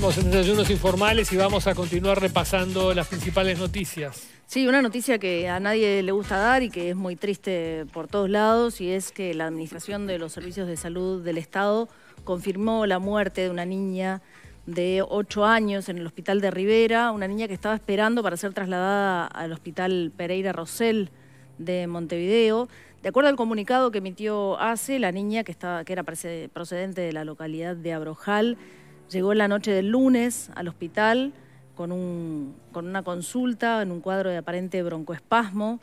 Estamos en Desayunos Informales y vamos a continuar repasando las principales noticias. Sí, una noticia que a nadie le gusta dar y que es muy triste por todos lados y es que la Administración de los Servicios de Salud del Estado confirmó la muerte de una niña de 8 años en el hospital de Rivera, una niña que estaba esperando para ser trasladada al hospital Pereira Rosell de Montevideo. De acuerdo al comunicado que emitió ACE, la niña que, estaba, que era procedente de la localidad de Abrojal Llegó la noche del lunes al hospital con, un, con una consulta en un cuadro de aparente broncoespasmo.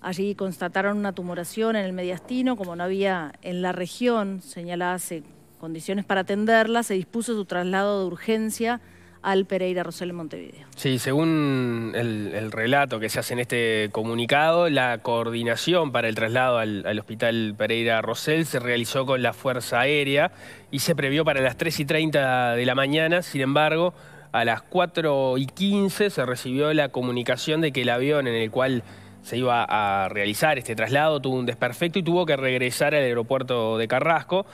Allí constataron una tumoración en el mediastino, como no había en la región señaladas eh, condiciones para atenderla, se dispuso su traslado de urgencia al Pereira Rosel en Montevideo. Sí, según el, relato que se hace en este comunicado, la coordinación para el traslado al, al Hospital Pereira Rosel se realizó con la Fuerza Aérea y se previó para las 3 y 30 de la mañana, sin embargo... A las 4 y 15 se recibió la comunicación de que el avión en el cual se iba a realizar este traslado tuvo un desperfecto y tuvo que regresar al aeropuerto de Carrasco.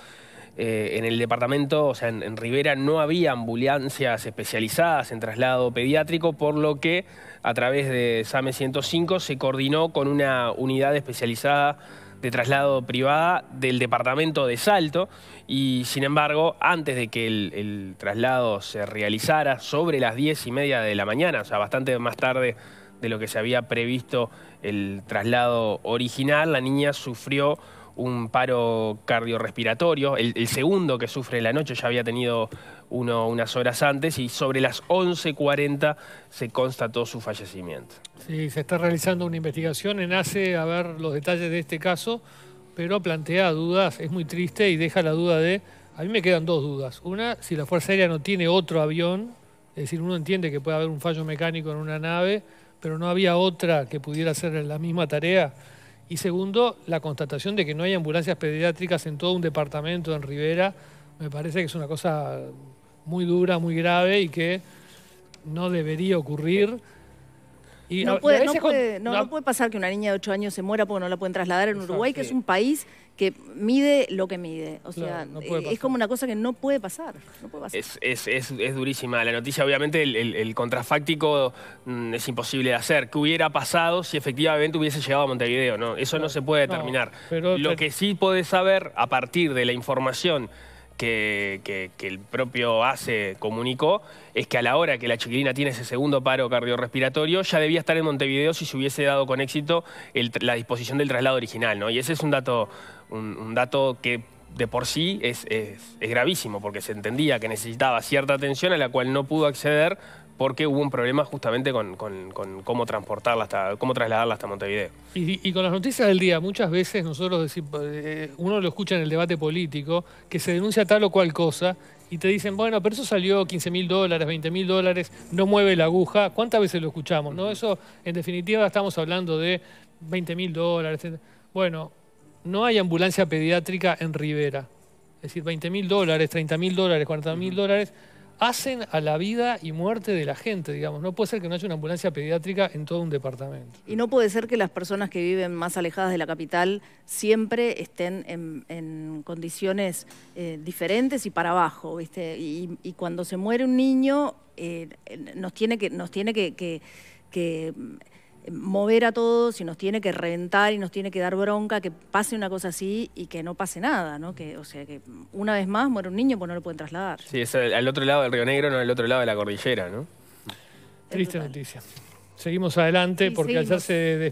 Eh, en el departamento, o sea, en, Rivera no había ambulancias especializadas en traslado pediátrico, por lo que a través de SAME 105 se coordinó con una unidad especializada de traslado privada del departamento de Salto y sin embargo antes de que el, el traslado se realizara sobre las 10 y media de la mañana, o sea bastante más tarde de lo que se había previsto el traslado original, la niña sufrió un paro cardiorrespiratorio, el, segundo que sufre la noche, ya había tenido uno unas horas antes, y sobre las 11.40 se constató su fallecimiento. Sí, se está realizando una investigación en ACE a ver los detalles de este caso, pero plantea dudas, es muy triste y deja la duda de... A mí me quedan dos dudas. Una, si la Fuerza Aérea no tiene otro avión, es decir, uno entiende que puede haber un fallo mecánico en una nave, pero no había otra que pudiera hacer la misma tarea y segundo, la constatación de que no hay ambulancias pediátricas en todo un departamento en Rivera, me parece que es una cosa muy dura, muy grave y que no debería ocurrir. Ah, no, puede, no, pasar que una niña de 8 años se muera porque no la pueden trasladar en Uruguay, que es un país que mide lo que mide. O sea, eh, es como una cosa que no puede pasar. Es, durísima. La noticia, obviamente, el, contrafáctico mm, es imposible de hacer. ¿Qué hubiera pasado si efectivamente hubiese llegado a Montevideo? No, eso no, se puede determinar. lo que sí puede saber a partir de la información que, el propio ACE comunicó es que a la hora que la chiquilina tiene ese segundo paro cardiorrespiratorio, ya debía estar en Montevideo si se hubiese dado con éxito la disposición del traslado original, Y ese es un dato, un, dato que de por sí es gravísimo, porque se entendía que necesitaba cierta atención a la cual no pudo acceder porque hubo un problema justamente con, cómo transportarla cómo trasladarla hasta Montevideo. Y, con las noticias del día, muchas veces nosotros decimos, eh, uno lo escucha en el debate político, que se denuncia tal o cual cosa, y te dicen, bueno, pero eso salió 15 mil dólares, 20 mil dólares, no mueve la aguja. ¿Cuántas veces lo escuchamos? No? Eso, en definitiva, estamos hablando de 20 mil dólares. Bueno, no hay ambulancia pediátrica en Rivera. Es decir, 20 mil dólares, 30 mil dólares, 40 mil dólares hacen a la vida y muerte de la gente, digamos. No puede ser que no haya una ambulancia pediátrica en todo un departamento. Y no puede ser que las personas que viven más alejadas de la capital siempre estén en, condiciones eh, diferentes y para abajo, ¿viste? Y, cuando se muere un niño, eh, nos tiene que... Nos tiene que mover a todos y nos tiene que reventar y nos tiene que dar bronca que pase una cosa así y que no pase nada, ¿no? Que, o sea, que una vez más muere un niño pues no lo pueden trasladar. Sí, es al, otro lado del Río Negro, no al otro lado de la cordillera, ¿no? Triste noticia. Seguimos adelante porque allá se...